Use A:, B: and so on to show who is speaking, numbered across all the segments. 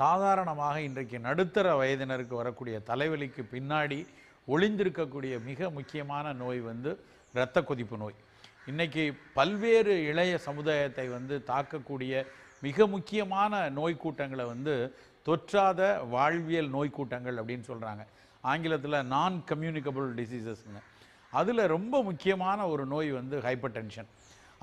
A: சாதாரணமாக இன்றைக்கு நடுத்தர வயதினருக்கு வரக்கூடிய தலைவலிக்கு பின்னாடி ஒளிந்திருக்கக்கூடிய மிக முக்கியமான நோய் வந்து இரத்த கொதிப்பு நோய் இன்றைக்கி பல்வேறு இளைய சமுதாயத்தை வந்து தாக்கக்கூடிய மிக முக்கியமான நோய் கூட்டங்களை வந்து தொற்றாத வாழ்வியல் நோய் கூட்டங்கள் அப்படின்னு சொல்கிறாங்க ஆங்கிலத்தில் நான் கம்யூனிகபிள் டிசீசஸ்ங்க அதில் ரொம்ப முக்கியமான ஒரு நோய் வந்து ஹைப்பர் டென்ஷன்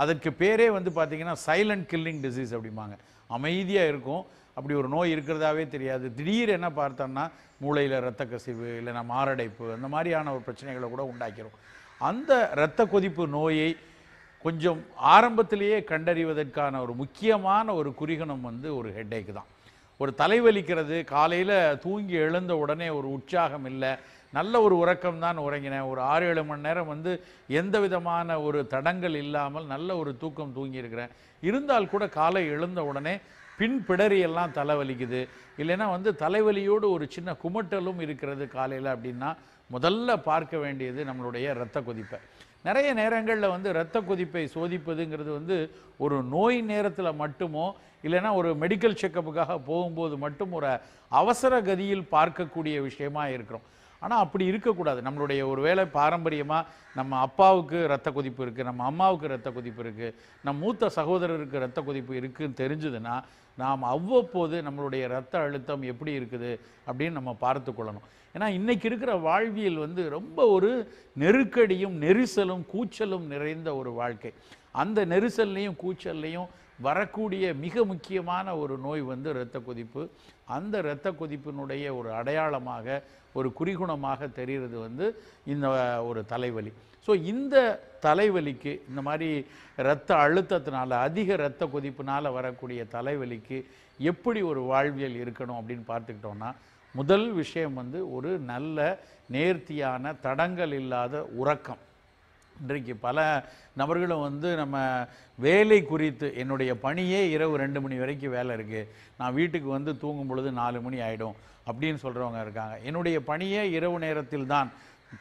A: அதற்கு பேரே வந்து பார்த்திங்கன்னா சைலண்ட் கில்லிங் டிசீஸ் அப்படிம்பாங்க அமைதியாக இருக்கும் அப்படி ஒரு நோய் இருக்கிறதாவே தெரியாது திடீர் என்ன பார்த்தோம்னா மூளையில் இரத்த கசிவு இல்லைனா மாரடைப்பு அந்த மாதிரியான ஒரு பிரச்சனைகளை கூட உண்டாக்கிறோம் அந்த இரத்த கொதிப்பு நோயை கொஞ்சம் ஆரம்பத்திலேயே கண்டறிவதற்கான ஒரு முக்கியமான ஒரு குறிகணம் வந்து ஒரு ஹெட்டேக்கு தான் ஒரு தலைவலிக்கிறது காலையில் தூங்கி எழுந்த உடனே ஒரு உற்சாகம் இல்லை நல்ல ஒரு உறக்கம் தான் உறங்கினேன் ஒரு ஆறு ஏழு மணி நேரம் வந்து எந்த விதமான ஒரு தடங்கள் இல்லாமல் நல்ல ஒரு தூக்கம் தூங்கியிருக்கிறேன் இருந்தால் கூட காலை எழுந்த உடனே பின் பிடரியெல்லாம் தலைவலிக்குது இல்லைன்னா வந்து தலைவலியோடு ஒரு சின்ன குமட்டலும் இருக்கிறது காலையில் அப்படின்னா முதல்ல பார்க்க வேண்டியது நம்மளுடைய இரத்த கொதிப்பை நிறைய நேரங்களில் வந்து இரத்த கொதிப்பை சோதிப்பதுங்கிறது வந்து ஒரு நோய் நேரத்தில் மட்டுமோ இல்லைன்னா ஒரு மெடிக்கல் செக்கப்புக்காக போகும்போது மட்டும் ஒரு அவசர கதியில் பார்க்கக்கூடிய விஷயமாக இருக்கிறோம் ஆனால் அப்படி இருக்கக்கூடாது நம்மளுடைய ஒரு வேலை பாரம்பரியமாக நம்ம அப்பாவுக்கு ரத்த கொதிப்பு இருக்குது நம்ம அம்மாவுக்கு ரத்த கொதிப்பு இருக்குது நம் மூத்த சகோதரருக்கு ரத்த கொதிப்பு இருக்குதுன்னு தெரிஞ்சதுன்னா நாம் அவ்வப்போது நம்மளுடைய ரத்த அழுத்தம் எப்படி இருக்குது அப்படின்னு நம்ம பார்த்து கொள்ளணும் ஏன்னா இன்றைக்கி இருக்கிற வாழ்வியல் வந்து ரொம்ப ஒரு நெருக்கடியும் நெரிசலும் கூச்சலும் நிறைந்த ஒரு வாழ்க்கை அந்த நெரிசல்லையும் கூச்சல்லையும் வரக்கூடிய மிக முக்கியமான ஒரு நோய் வந்து இரத்த கொதிப்பு அந்த இரத்த கொதிப்பினுடைய ஒரு அடையாளமாக ஒரு குறிகுணமாக தெரிகிறது வந்து இந்த ஒரு தலைவலி ஸோ இந்த தலைவலிக்கு இந்த மாதிரி இரத்த அழுத்தத்தினால அதிக இரத்த கொதிப்புனால் வரக்கூடிய தலைவலிக்கு எப்படி ஒரு வாழ்வியல் இருக்கணும் அப்படின்னு பார்த்துக்கிட்டோன்னா முதல் விஷயம் வந்து ஒரு நல்ல நேர்த்தியான தடங்கள் இல்லாத உறக்கம் இன்றைக்கு பல நபர்களும் வந்து நம்ம வேலை குறித்து என்னுடைய பணியே இரவு ரெண்டு மணி வரைக்கும் வேலை இருக்குது நான் வீட்டுக்கு வந்து தூங்கும் பொழுது நாலு மணி ஆகிடும் அப்படின்னு சொல்கிறவங்க இருக்காங்க என்னுடைய பணியே இரவு நேரத்தில் தான்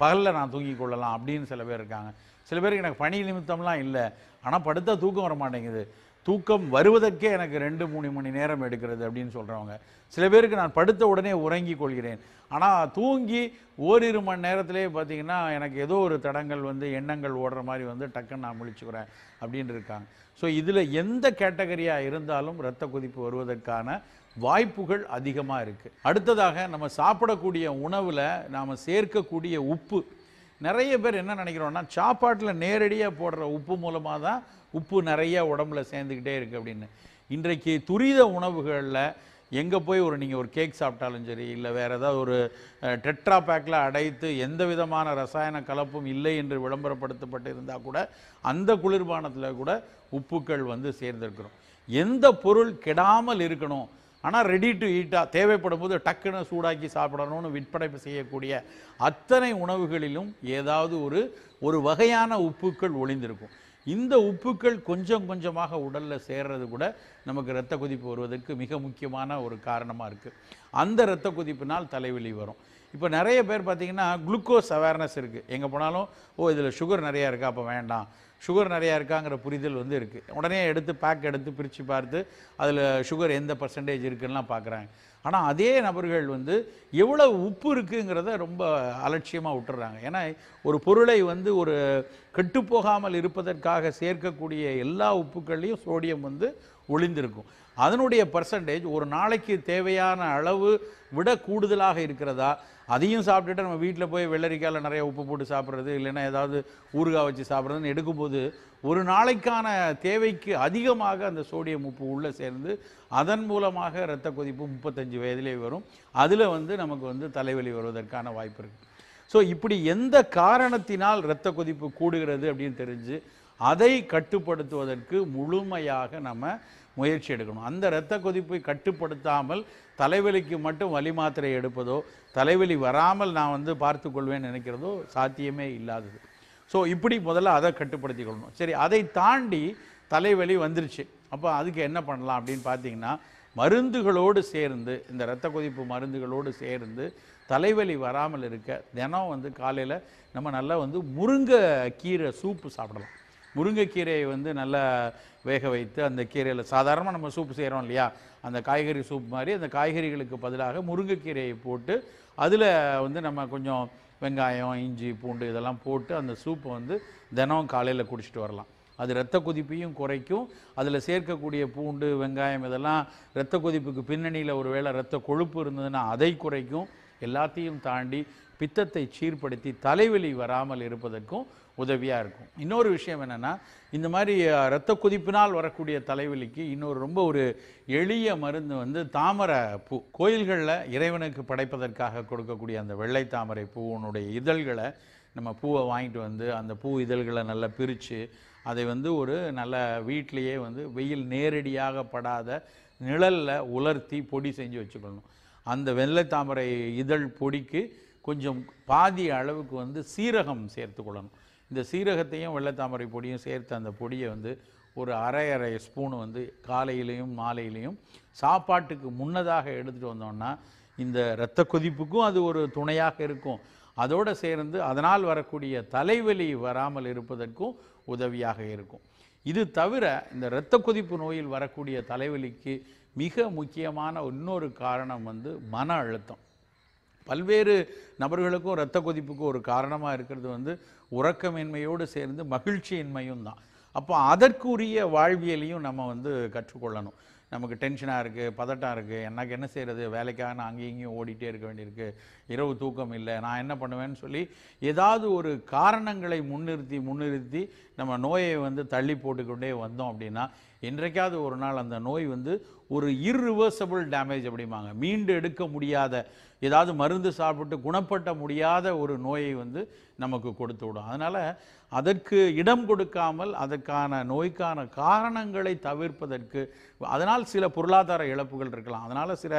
A: பகலில் நான் தூங்கி கொள்ளலாம் அப்படின்னு சில பேர் இருக்காங்க சில பேருக்கு எனக்கு பணி நிமித்தம்லாம் இல்லை ஆனால் படுத்தால் தூக்கம் வர மாட்டேங்குது தூக்கம் வருவதற்கே எனக்கு ரெண்டு மூணு மணி நேரம் எடுக்கிறது அப்படின்னு சொல்கிறவங்க சில பேருக்கு நான் படுத்த உடனே உறங்கி கொள்கிறேன் ஆனால் தூங்கி ஓரிரு மணி நேரத்திலே பார்த்திங்கன்னா எனக்கு ஏதோ ஒரு தடங்கள் வந்து எண்ணங்கள் ஓடுற மாதிரி வந்து டக்குன்னு நான் முழிச்சுக்கிறேன் அப்படின்னு இருக்காங்க ஸோ இதில் எந்த கேட்டகரியாக இருந்தாலும் இரத்த கொதிப்பு வருவதற்கான வாய்ப்புகள் அதிகமாக இருக்குது அடுத்ததாக நம்ம சாப்பிடக்கூடிய உணவில் நாம் சேர்க்கக்கூடிய உப்பு நிறைய பேர் என்ன நினைக்கிறோன்னா சாப்பாட்டில் நேரடியாக போடுற உப்பு மூலமாக தான் உப்பு நிறைய உடம்புல சேர்ந்துக்கிட்டே இருக்குது அப்படின்னு இன்றைக்கு துரித உணவுகளில் எங்கே போய் ஒரு நீங்கள் ஒரு கேக் சாப்பிட்டாலும் சரி இல்லை வேறு ஏதாவது ஒரு டெட்ரா பேக்கில் அடைத்து எந்த விதமான ரசாயன கலப்பும் இல்லை என்று விளம்பரப்படுத்தப்பட்டு இருந்தால் கூட அந்த குளிர்பானத்தில் கூட உப்புக்கள் வந்து சேர்ந்திருக்கிறோம் எந்த பொருள் கெடாமல் இருக்கணும் ஆனால் ரெடி டு ஈட்டாக தேவைப்படும் போது டக்குன்னு சூடாக்கி சாப்பிடணும்னு விற்பனை செய்யக்கூடிய அத்தனை உணவுகளிலும் ஏதாவது ஒரு ஒரு வகையான உப்புக்கள் ஒளிந்திருக்கும் இந்த உப்புக்கள் கொஞ்சம் கொஞ்சமாக உடலில் சேர்றது கூட நமக்கு இரத்த கொதிப்பு வருவதற்கு மிக முக்கியமான ஒரு காரணமாக இருக்குது அந்த இரத்த கொதிப்பினால் தலைவலி வரும் இப்போ நிறைய பேர் பார்த்திங்கன்னா குளுக்கோஸ் அவேர்னஸ் இருக்குது எங்கே போனாலும் ஓ இதில் சுகர் நிறையா இருக்கா அப்போ வேண்டாம் சுகர் நிறையா இருக்காங்கிற புரிதல் வந்து இருக்குது உடனே எடுத்து பேக் எடுத்து பிரித்து பார்த்து அதில் சுகர் எந்த பர்சன்டேஜ் இருக்குன்னா பார்க்குறாங்க ஆனால் அதே நபர்கள் வந்து எவ்வளோ உப்பு இருக்குங்கிறத ரொம்ப அலட்சியமாக விட்டுறாங்க ஏன்னா ஒரு பொருளை வந்து ஒரு கெட்டுப்போகாமல் இருப்பதற்காக சேர்க்கக்கூடிய எல்லா உப்புக்கள்லையும் சோடியம் வந்து ஒளிந்திருக்கும் அதனுடைய பர்சன்டேஜ் ஒரு நாளைக்கு தேவையான அளவு விட கூடுதலாக இருக்கிறதா அதையும் சாப்பிட்டுட்டு நம்ம வீட்டில் போய் வெள்ளரிக்காயில் நிறைய உப்பு போட்டு சாப்பிட்றது இல்லைன்னா ஏதாவது ஊறுகாய் வச்சு சாப்பிட்றதுன்னு எடுக்கும்போது ஒரு நாளைக்கான தேவைக்கு அதிகமாக அந்த சோடியம் உப்பு உள்ளே சேர்ந்து அதன் மூலமாக இரத்த கொதிப்பு முப்பத்தஞ்சு இருபத்தஞ்சி வயதிலே வரும் அதில் வந்து நமக்கு வந்து தலைவலி வருவதற்கான வாய்ப்பு இருக்குது ஸோ இப்படி எந்த காரணத்தினால் இரத்த கொதிப்பு கூடுகிறது அப்படின்னு தெரிஞ்சு அதை கட்டுப்படுத்துவதற்கு முழுமையாக நம்ம முயற்சி எடுக்கணும் அந்த இரத்த கொதிப்பை கட்டுப்படுத்தாமல் தலைவலிக்கு மட்டும் வலி மாத்திரை எடுப்பதோ தலைவலி வராமல் நான் வந்து பார்த்து கொள்வேன் நினைக்கிறதோ சாத்தியமே இல்லாதது ஸோ இப்படி முதல்ல அதை கட்டுப்படுத்தி கொள்ளணும் சரி அதை தாண்டி தலைவலி வந்துருச்சு அப்போ அதுக்கு என்ன பண்ணலாம் அப்படின்னு பார்த்தீங்கன்னா மருந்துகளோடு சேர்ந்து இந்த இரத்த கொதிப்பு மருந்துகளோடு சேர்ந்து தலைவலி வராமல் இருக்க தினம் வந்து காலையில் நம்ம நல்லா வந்து முருங்கை கீரை சூப்பு சாப்பிடலாம் முருங்கைக்கீரையை வந்து நல்லா வேக வைத்து அந்த கீரையில் சாதாரணமாக நம்ம சூப்பு செய்கிறோம் இல்லையா அந்த காய்கறி சூப் மாதிரி அந்த காய்கறிகளுக்கு பதிலாக முருங்கைக்கீரையை போட்டு அதில் வந்து நம்ம கொஞ்சம் வெங்காயம் இஞ்சி பூண்டு இதெல்லாம் போட்டு அந்த சூப்பை வந்து தினம் காலையில் குடிச்சிட்டு வரலாம் அது இரத்த கொதிப்பையும் குறைக்கும் அதில் சேர்க்கக்கூடிய பூண்டு வெங்காயம் இதெல்லாம் இரத்த கொதிப்புக்கு பின்னணியில் ஒரு வேளை இரத்த கொழுப்பு இருந்ததுன்னா அதை குறைக்கும் எல்லாத்தையும் தாண்டி பித்தத்தை சீர்படுத்தி தலைவலி வராமல் இருப்பதற்கும் உதவியாக இருக்கும் இன்னொரு விஷயம் என்னென்னா இந்த மாதிரி இரத்த கொதிப்பினால் வரக்கூடிய தலைவலிக்கு இன்னொரு ரொம்ப ஒரு எளிய மருந்து வந்து தாமரை பூ கோயில்களில் இறைவனுக்கு படைப்பதற்காக கொடுக்கக்கூடிய அந்த வெள்ளை தாமரை பூவனுடைய இதழ்களை நம்ம பூவை வாங்கிட்டு வந்து அந்த பூ இதழ்களை நல்லா பிரித்து அதை வந்து ஒரு நல்ல வீட்டிலையே வந்து வெயில் நேரடியாக படாத நிழலில் உலர்த்தி பொடி செஞ்சு வச்சுக்கணும் அந்த வெள்ளை தாமரை இதழ் பொடிக்கு கொஞ்சம் பாதி அளவுக்கு வந்து சீரகம் சேர்த்து கொள்ளணும் இந்த சீரகத்தையும் வெள்ளை தாமரை பொடியும் சேர்த்து அந்த பொடியை வந்து ஒரு அரை அரை ஸ்பூனு வந்து காலையிலையும் மாலையிலையும் சாப்பாட்டுக்கு முன்னதாக எடுத்துகிட்டு வந்தோன்னா இந்த இரத்த கொதிப்புக்கும் அது ஒரு துணையாக இருக்கும் அதோடு சேர்ந்து அதனால் வரக்கூடிய தலைவலி வராமல் இருப்பதற்கும் உதவியாக இருக்கும் இது தவிர இந்த இரத்த கொதிப்பு நோயில் வரக்கூடிய தலைவலிக்கு மிக முக்கியமான இன்னொரு காரணம் வந்து மன அழுத்தம் பல்வேறு நபர்களுக்கும் இரத்த கொதிப்புக்கும் ஒரு காரணமாக இருக்கிறது வந்து உறக்கமின்மையோடு சேர்ந்து மகிழ்ச்சியின்மையும் தான் அப்போ அதற்குரிய வாழ்வியலையும் நம்ம வந்து கற்றுக்கொள்ளணும் நமக்கு டென்ஷனாக இருக்குது பதட்டம் இருக்குது எனக்கு என்ன செய்கிறது வேலைக்காக நான் அங்கேயும் இங்கேயும் ஓடிட்டே இருக்க வேண்டியிருக்கு இரவு தூக்கம் இல்லை நான் என்ன பண்ணுவேன்னு சொல்லி ஏதாவது ஒரு காரணங்களை முன்னிறுத்தி முன்னிறுத்தி நம்ம நோயை வந்து தள்ளி போட்டுக்கொண்டே வந்தோம் அப்படின்னா என்றைக்காவது ஒரு நாள் அந்த நோய் வந்து ஒரு இர்ரிவர்சபிள் டேமேஜ் அப்படிம்பாங்க மீண்டு எடுக்க முடியாத ஏதாவது மருந்து சாப்பிட்டு குணப்பட்ட முடியாத ஒரு நோயை வந்து நமக்கு கொடுத்து விடும் அதனால் அதற்கு இடம் கொடுக்காமல் அதற்கான நோய்க்கான காரணங்களை தவிர்ப்பதற்கு அதனால் சில பொருளாதார இழப்புகள் இருக்கலாம் அதனால் சில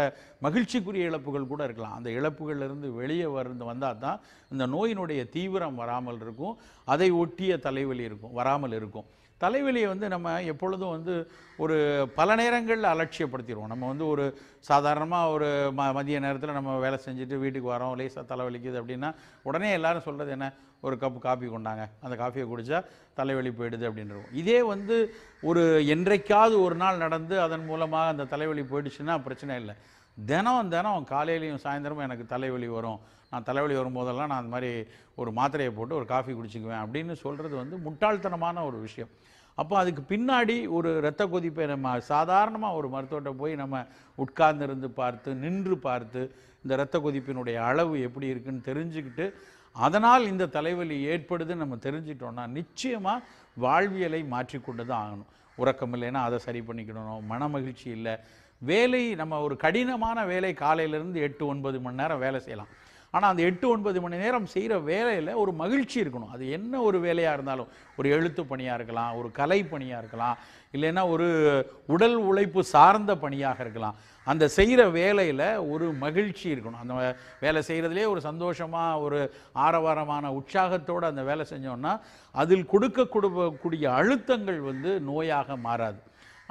A: மகிழ்ச்சிக்குரிய இழப்புகள் கூட இருக்கலாம் அந்த இழப்புகள்லேருந்து வெளியே வந்து வந்தால் தான் இந்த நோயினுடைய தீவிரம் வராமல் இருக்கும் அதை ஒட்டிய தலைவலி இருக்கும் இருக்கும் வராமல் இருக்கும் தலைவலியை வந்து நம்ம எப்பொழுதும் வந்து ஒரு பல நேரங்களில் அலட்சியப்படுத்திடுவோம் நம்ம வந்து ஒரு சாதாரணமாக ஒரு ம மதிய நேரத்தில் நம்ம வேலை செஞ்சுட்டு வீட்டுக்கு வரோம் லேசாக தலைவலிக்குது அப்படின்னா உடனே எல்லாரும் சொல்கிறது என்ன ஒரு கப் காஃபி கொண்டாங்க அந்த காஃபியை குடித்தா தலைவலி போயிடுது அப்படின்றோம் இதே வந்து ஒரு என்றைக்காவது ஒரு நாள் நடந்து அதன் மூலமாக அந்த தலைவலி போயிடுச்சுன்னா பிரச்சனை இல்லை தினம் தினம் காலையிலையும் சாயந்தரமும் எனக்கு தலைவலி வரும் நான் தலைவலி வரும்போதெல்லாம் நான் அந்த மாதிரி ஒரு மாத்திரையை போட்டு ஒரு காஃபி குடிச்சிக்குவேன் அப்படின்னு சொல்கிறது வந்து முட்டாள்தனமான ஒரு விஷயம் அப்போ அதுக்கு பின்னாடி ஒரு இரத்த கொதிப்பை நம்ம சாதாரணமாக ஒரு மருத்துவர்கிட்ட போய் நம்ம உட்கார்ந்துருந்து பார்த்து நின்று பார்த்து இந்த இரத்த கொதிப்பினுடைய அளவு எப்படி இருக்குன்னு தெரிஞ்சுக்கிட்டு அதனால் இந்த தலைவலி ஏற்படுதுன்னு நம்ம தெரிஞ்சிட்டோம்னா நிச்சயமாக வாழ்வியலை மாற்றிக்கொண்டு தான் ஆகணும் உறக்கம் இல்லைன்னா அதை சரி பண்ணிக்கணும் மன மகிழ்ச்சி இல்லை வேலை நம்ம ஒரு கடினமான வேலை காலையிலேருந்து எட்டு ஒன்பது மணி நேரம் வேலை செய்யலாம் ஆனால் அந்த எட்டு ஒன்பது மணி நேரம் செய்கிற வேலையில் ஒரு மகிழ்ச்சி இருக்கணும் அது என்ன ஒரு வேலையாக இருந்தாலும் ஒரு எழுத்து பணியாக இருக்கலாம் ஒரு கலை பணியாக இருக்கலாம் இல்லைன்னா ஒரு உடல் உழைப்பு சார்ந்த பணியாக இருக்கலாம் அந்த செய்கிற வேலையில் ஒரு மகிழ்ச்சி இருக்கணும் அந்த வேலை செய்கிறதுலே ஒரு சந்தோஷமாக ஒரு ஆரவாரமான உற்சாகத்தோடு அந்த வேலை செஞ்சோன்னா அதில் கொடுக்கக்கூடிய அழுத்தங்கள் வந்து நோயாக மாறாது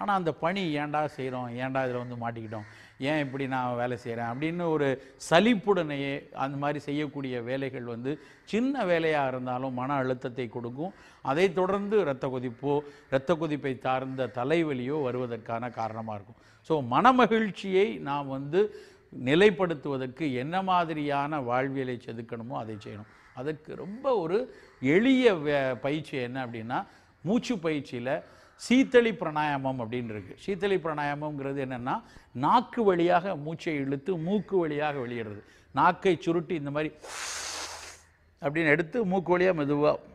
A: ஆனால் அந்த பணி ஏன்டா செய்கிறோம் ஏன்டா இதில் வந்து மாட்டிக்கிட்டோம் ஏன் இப்படி நான் வேலை செய்கிறேன் அப்படின்னு ஒரு சலிப்புடனேயே அந்த மாதிரி செய்யக்கூடிய வேலைகள் வந்து சின்ன வேலையாக இருந்தாலும் மன அழுத்தத்தை கொடுக்கும் அதை தொடர்ந்து இரத்த கொதிப்போ இரத்த கொதிப்பை சார்ந்த தலைவலியோ வருவதற்கான காரணமாக இருக்கும் ஸோ மனமகிழ்ச்சியை நாம் வந்து நிலைப்படுத்துவதற்கு என்ன மாதிரியான வாழ்வியலை செதுக்கணுமோ அதை செய்யணும் அதற்கு ரொம்ப ஒரு எளிய பயிற்சி என்ன அப்படின்னா மூச்சு பயிற்சியில் சீத்தளி பிராணாயாமம் அப்படின்னு இருக்குது சீத்தளி பிராணாயாமங்கிறது என்னென்னா நாக்கு வழியாக மூச்சை இழுத்து மூக்கு வழியாக வெளியிடுறது நாக்கை சுருட்டி இந்த மாதிரி அப்படின்னு எடுத்து மூக்கு வழியாக மெதுவாக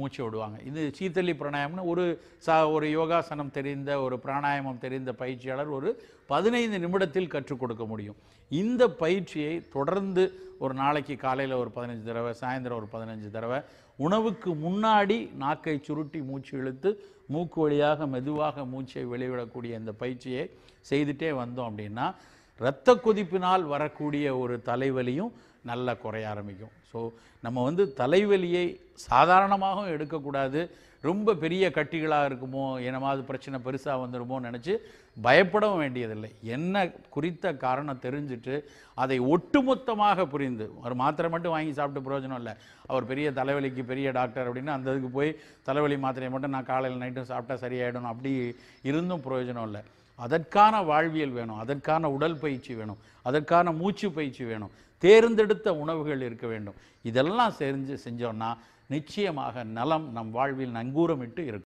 A: மூச்சு விடுவாங்க இது சீத்தளி பிராணாயம்னு ஒரு சா ஒரு யோகாசனம் தெரிந்த ஒரு பிராணாயாமம் தெரிந்த பயிற்சியாளர் ஒரு பதினைந்து நிமிடத்தில் கற்றுக் கொடுக்க முடியும் இந்த பயிற்சியை தொடர்ந்து ஒரு நாளைக்கு காலையில் ஒரு பதினஞ்சு தடவை சாயந்தரம் ஒரு பதினஞ்சு தடவை உணவுக்கு முன்னாடி நாக்கை சுருட்டி மூச்சு இழுத்து மூக்கு வழியாக மெதுவாக மூச்சை வெளிவிடக்கூடிய இந்த பயிற்சியை செய்துட்டே வந்தோம் அப்படின்னா இரத்த கொதிப்பினால் வரக்கூடிய ஒரு தலைவலியும் நல்லா குறைய ஆரம்பிக்கும் ஸோ நம்ம வந்து தலைவலியை சாதாரணமாகவும் எடுக்கக்கூடாது ரொம்ப பெரிய கட்டிகளாக இருக்குமோ என்னமாவது பிரச்சனை பெருசாக வந்துடுமோ நினச்சி பயப்படவும் வேண்டியதில்லை என்ன குறித்த காரணம் தெரிஞ்சுட்டு அதை ஒட்டுமொத்தமாக புரிந்து ஒரு மாத்திரை மட்டும் வாங்கி சாப்பிட்டு பிரயோஜனம் இல்லை அவர் பெரிய தலைவலிக்கு பெரிய டாக்டர் அப்படின்னு அந்த இதுக்கு போய் தலைவலி மாத்திரையை மட்டும் நான் காலையில் நைட்டும் சாப்பிட்டா சரியாயிடும் அப்படி இருந்தும் பிரயோஜனம் இல்லை அதற்கான வாழ்வியல் வேணும் அதற்கான உடல் பயிற்சி வேணும் அதற்கான மூச்சு பயிற்சி வேணும் தேர்ந்தெடுத்த உணவுகள் இருக்க வேண்டும் இதெல்லாம் செஞ்சு செஞ்சோன்னா நிச்சயமாக நலம் நம் வாழ்வில் நங்கூரமிட்டு இருக்கும்